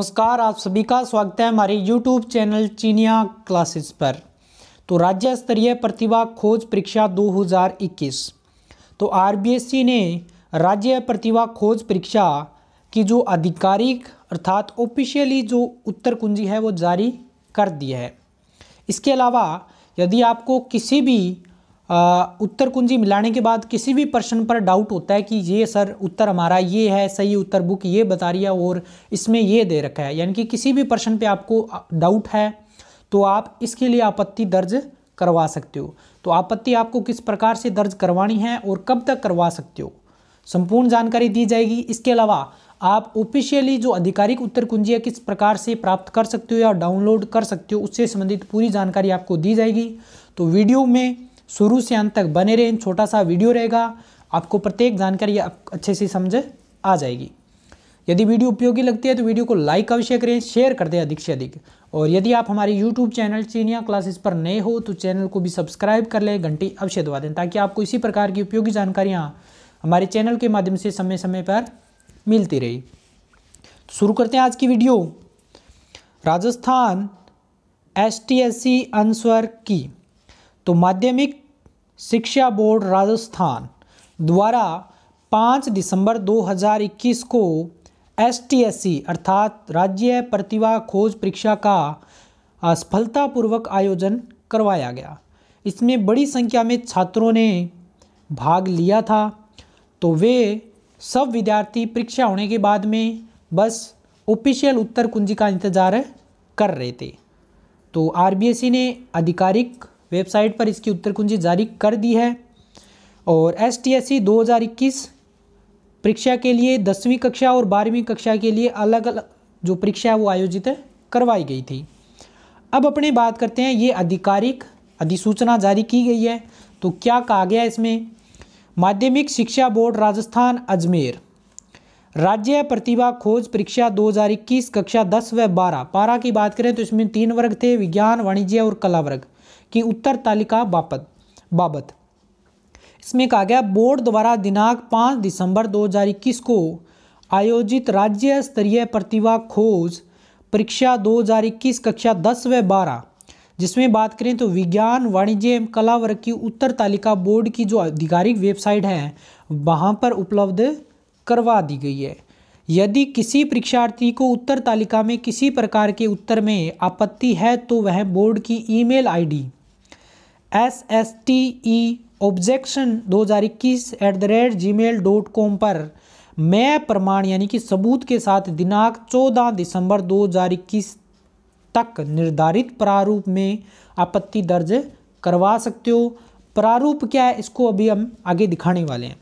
नमस्कार आप सभी का स्वागत है हमारे YouTube चैनल चीनिया क्लासेस पर तो राज्य स्तरीय प्रतिभा खोज परीक्षा 2021 तो आर e ने राज्य प्रतिभा खोज परीक्षा की जो आधिकारिक अर्थात ऑफिशियली जो उत्तर कुंजी है वो जारी कर दी है इसके अलावा यदि आपको किसी भी उत्तर कुंजी मिलाने के बाद किसी भी प्रश्न पर डाउट होता है कि ये सर उत्तर हमारा ये है सही उत्तर बुक ये बता रही है और इसमें ये दे रखा है यानी कि किसी भी प्रश्न पे आपको डाउट है तो आप इसके लिए आपत्ति दर्ज करवा सकते हो तो आपत्ति आपको किस प्रकार से दर्ज करवानी है और कब तक करवा सकते हो संपूर्ण जानकारी दी जाएगी इसके अलावा आप ऑफिशियली जो आधिकारिक उत्तर है किस प्रकार से प्राप्त कर सकते हो या डाउनलोड कर सकते हो उससे संबंधित पूरी जानकारी आपको दी जाएगी तो वीडियो में शुरू से अंत तक बने रहें छोटा सा वीडियो रहेगा आपको प्रत्येक जानकारी अच्छे से समझ आ जाएगी यदि वीडियो उपयोगी लगती है तो वीडियो को लाइक अवश्य करें शेयर कर दें अधिक से अधिक और यदि आप हमारे यूट्यूब चैनल चीनिया क्लासेस पर नए हो तो चैनल को भी सब्सक्राइब कर लें घंटी अवश्य दबा दें ताकि आपको इसी प्रकार की उपयोगी जानकारियाँ हमारे चैनल के माध्यम से समय समय पर मिलती रही तो शुरू करते हैं आज की video Rajasthan S T S C answer key तो माध्यमिक शिक्षा बोर्ड राजस्थान द्वारा 5 दिसंबर 2021 को एस अर्थात राज्य प्रतिभा खोज परीक्षा का असफलतापूर्वक आयोजन करवाया गया इसमें बड़ी संख्या में छात्रों ने भाग लिया था तो वे सब विद्यार्थी परीक्षा होने के बाद में बस ऑफिशियल उत्तर कुंजी का इंतज़ार कर रहे थे तो आरबीएसई ने आधिकारिक वेबसाइट पर इसकी उत्तर कुंजी जारी कर दी है और एस टी एस सी दो हज़ार इक्कीस परीक्षा के लिए दसवीं कक्षा और बारहवीं कक्षा के लिए अलग अलग जो परीक्षा है वो आयोजित करवाई गई थी अब अपने बात करते हैं ये आधिकारिक अधिसूचना जारी की गई है तो क्या कहा गया इसमें माध्यमिक शिक्षा बोर्ड राजस्थान अजमेर राज्य प्रतिभा खोज परीक्षा 2021 कक्षा 10 व 12 बारह की बात करें तो इसमें तीन वर्ग थे विज्ञान वाणिज्य और कला वर्ग कि उत्तर तालिका बापत बाबत इसमें कहा गया बोर्ड द्वारा दिनांक 5 दिसंबर 2021 को आयोजित राज्य स्तरीय प्रतिभा खोज परीक्षा 2021 कक्षा दस व बारह जिसमें बात करें तो विज्ञान वाणिज्य एवं कला वर्ग की उत्तर तालिका बोर्ड की जो आधिकारिक वेबसाइट है वहाँ पर उपलब्ध करवा दी गई है यदि किसी परीक्षार्थी को उत्तर तालिका में किसी प्रकार के उत्तर में आपत्ति है तो वह बोर्ड की email ID S S T E objection दो हज़ार इक्कीस at the rate gmail dot com पर मैं प्रमाण यानी कि सबूत के साथ दिनांक 14 दिसंबर 2021 तक निर्धारित प्रारूप में आपत्ति दर्ज करवा सकते हो प्रारूप क्या है इसको अभी हम आगे दिखाने वाले हैं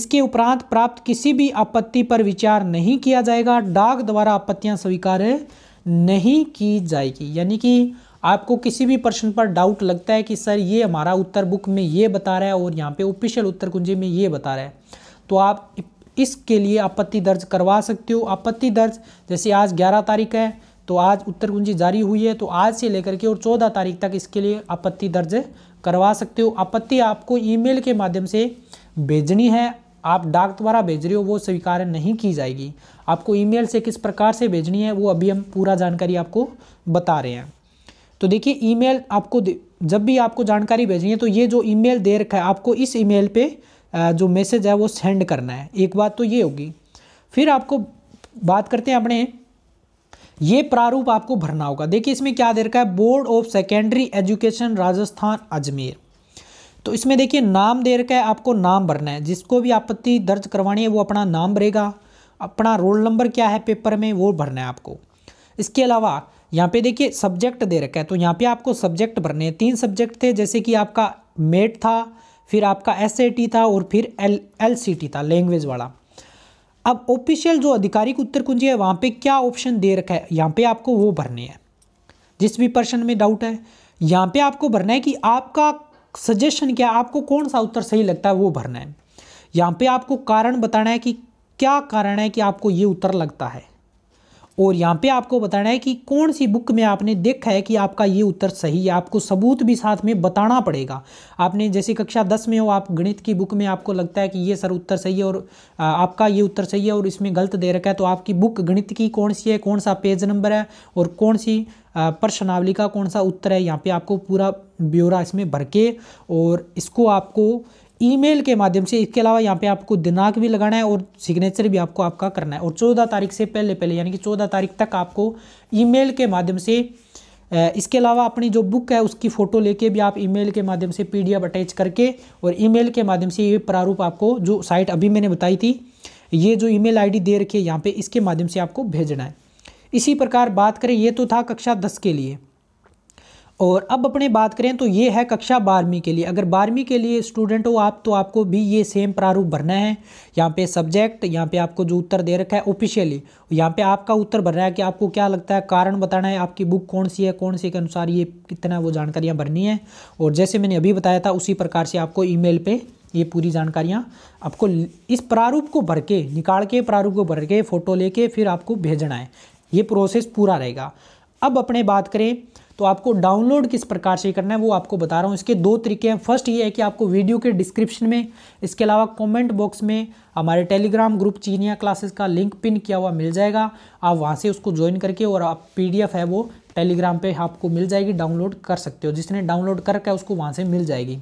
इसके उपरांत प्राप्त किसी भी आपत्ति पर विचार नहीं किया जाएगा डाक द्वारा आपत्तियां स्वीकार नहीं की जाएगी यानी कि आपको किसी भी प्रश्न पर डाउट लगता है कि सर ये हमारा उत्तर बुक में ये बता रहा है और यहाँ पे ऑफिशियल उत्तर कुंजी में ये बता रहा है तो आप इसके लिए आपत्ति दर्ज करवा सकते हो आपत्ति दर्ज जैसे आज ग्यारह तारीख है तो आज उत्तर कुंजी जारी हुई है तो आज से लेकर के और चौदह तारीख तक इसके लिए आपत्ति दर्ज करवा सकते हो आपत्ति आपको ई के माध्यम से भेजनी है आप डाक द्वारा भेज रहे हो वो स्वीकार नहीं की जाएगी आपको ईमेल से किस प्रकार से भेजनी है वो अभी हम पूरा जानकारी आपको बता रहे हैं तो देखिए ईमेल आपको जब भी आपको जानकारी भेजनी है तो ये जो ईमेल दे रखा है आपको इस ईमेल पे जो मैसेज है वो सेंड करना है एक बात तो ये होगी फिर आपको बात करते हैं अपने ये प्रारूप आपको भरना होगा देखिए इसमें क्या दे रखा है board of secondary education Rajasthan Ajmer तो इसमें देखिए नाम दे रखा है आपको नाम भरना है जिसको भी आपत्ति दर्ज करवानी है वो अपना नाम भरेगा अपना रोल नंबर क्या है पेपर में वो भरना है आपको इसके अलावा यहाँ पे देखिए सब्जेक्ट दे रखा है तो यहाँ पे आपको सब्जेक्ट भरने हैं तीन सब्जेक्ट थे जैसे कि आपका मेट था फिर आपका एस था और फिर एल एल था लैंग्वेज वाला अब ऑफिशियल जो आधिकारिक उत्तर कुंजी है वहाँ पे क्या ऑप्शन दे रखा है यहाँ पे आपको वो भरने हैं जिस भी पर्सन में डाउट है यहाँ पे आपको भरना है कि आपका सजेशन क्या आपको कौन सा उत्तर सही लगता है वो भरना है यहाँ पे आपको कारण बताना है कि क्या कारण है कि आपको ये उत्तर लगता है और यहाँ पे आपको बताना है कि कौन सी बुक में आपने देखा है कि आपका ये उत्तर सही है आपको सबूत भी साथ में बताना पड़ेगा आपने जैसे कक्षा दस में हो आप गणित की बुक में आपको लगता है कि ये सर उत्तर सही है और आपका ये उत्तर सही है और इसमें गलत दे रखा है तो आपकी बुक गणित की कौन सी है कौन सा पेज नंबर है और कौन सी प्रश्नावली का कौन सा उत्तर है यहाँ पर आपको पूरा ब्यौरा इसमें भर के और इसको आपको ईमेल के माध्यम से इसके अलावा यहाँ पे आपको दिनांक भी लगाना है और सिग्नेचर भी आपको आपका करना है और चौदह तारीख से पहले पहले यानी कि चौदह तारीख तक आपको ईमेल के माध्यम से इसके अलावा अपनी जो बुक है उसकी फ़ोटो लेके भी आप ईमेल के माध्यम से पीडीएफ अटैच करके और ईमेल के माध्यम से ये प्रारूप आपको जो साइट अभी मैंने बताई थी ये जो ईमेल आईडी दे रखी है यहाँ पे इसके माध्यम से आपको भेजना है इसी प्रकार बात करें ये तो था कक्षा दस के लिए और अब अपने बात करें तो ये है कक्षा बारहवीं के लिए अगर बारहवीं के लिए स्टूडेंट हो आप तो आपको भी ये सेम प्रारूप भरना है यहाँ पे सब्जेक्ट यहाँ पे आपको जो उत्तर दे रखा है ऑफिशियली यहाँ पे आपका उत्तर भरना है कि आपको क्या लगता है कारण बताना है आपकी बुक कौन सी है कौन सी के अनुसार ये कितना वो जानकारियाँ भरनी है और जैसे मैंने अभी बताया था उसी प्रकार से आपको ईमेल मेल ये पूरी जानकारियाँ आपको इस प्रारूप को भर के निकाल के प्रारूप को भर के फ़ोटो लेके फिर आपको भेजना है ये प्रोसेस पूरा रहेगा अब अपने बात करें तो आपको डाउनलोड किस प्रकार से करना है वो आपको बता रहा हूँ इसके दो तरीके हैं फर्स्ट ये है कि आपको वीडियो के डिस्क्रिप्शन में इसके अलावा कमेंट बॉक्स में हमारे टेलीग्राम ग्रुप चीनिया क्लासेस का लिंक पिन किया हुआ मिल जाएगा आप वहाँ से उसको ज्वाइन करके और आप पीडीएफ है वो टेलीग्राम पर आपको मिल जाएगी डाउनलोड कर सकते हो जिसने डाउनलोड करके उसको वहाँ से मिल जाएगी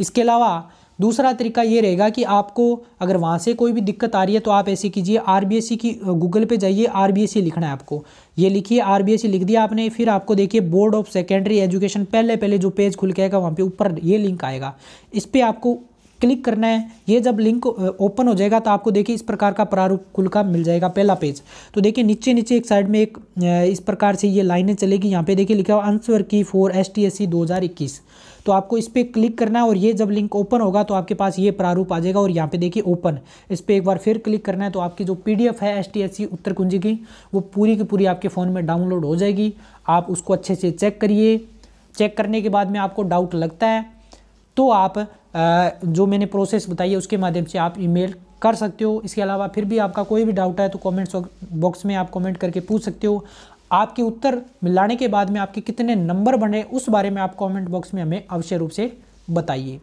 इसके अलावा दूसरा तरीका ये रहेगा कि आपको अगर वहाँ से कोई भी दिक्कत आ रही है तो आप ऐसे कीजिए आर की गूगल पे जाइए आर लिखना है आपको ये लिखिए आर लिख दिया आपने फिर आपको देखिए बोर्ड ऑफ सेकेंडरी एजुकेशन पहले पहले जो पेज खुल के आएगा वहाँ पे ऊपर ये लिंक आएगा इस पर आपको क्लिक करना है ये जब लिंक ओपन हो जाएगा तो आपको देखिए इस प्रकार का प्रारूप खुल का मिल जाएगा पहला पेज तो देखिए नीचे नीचे एक साइड में एक इस प्रकार से ये लाइनें चलेगी यहाँ पे देखिए लिखा हुआ answer key for S T S C दो हज़ार इक्कीस तो आपको इस पर क्लिक करना है और ये जब लिंक ओपन होगा तो आपके पास ये प्रारूप आ जाएगा और यहाँ पे देखिए ओपन इस पर एक बार फिर क्लिक करना है तो आपकी जो पीडीएफ है एसटीएससी उत्तर कुंजी की वो पूरी की पूरी आपके फ़ोन में डाउनलोड हो जाएगी आप उसको अच्छे से चेक करिए चेक करने के बाद में आपको डाउट लगता है तो आप जो मैंने प्रोसेस बताई है उसके माध्यम से आप ईमेल कर सकते हो इसके अलावा फिर भी आपका कोई भी डाउट है तो कमेंट बॉक्स में आप कमेंट करके पूछ सकते हो आपके उत्तर मिलाने के बाद में आपके कितने नंबर बने उस बारे में आप कमेंट बॉक्स में हमें अवश्य रूप से बताइए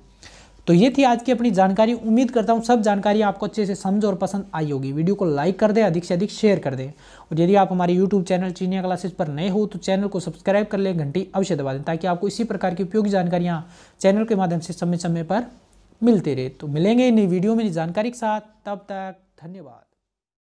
तो ये थी आज की अपनी जानकारी उम्मीद करता हूँ सब जानकारी आपको अच्छे से समझ और पसंद आई होगी वीडियो को लाइक कर दें अधिक से अधिक शेयर कर दें और यदि आप हमारे यूट्यूब चैनल चीनिया क्लासेस पर नए हो तो चैनल को सब्सक्राइब कर लें घंटी अवश्य दबा दें ताकि आपको इसी प्रकार की उपयोगी जानकारियाँ चैनल के माध्यम से समय समय पर मिलते रहे तो मिलेंगे नई वीडियो में जानकारी के साथ तब तक धन्यवाद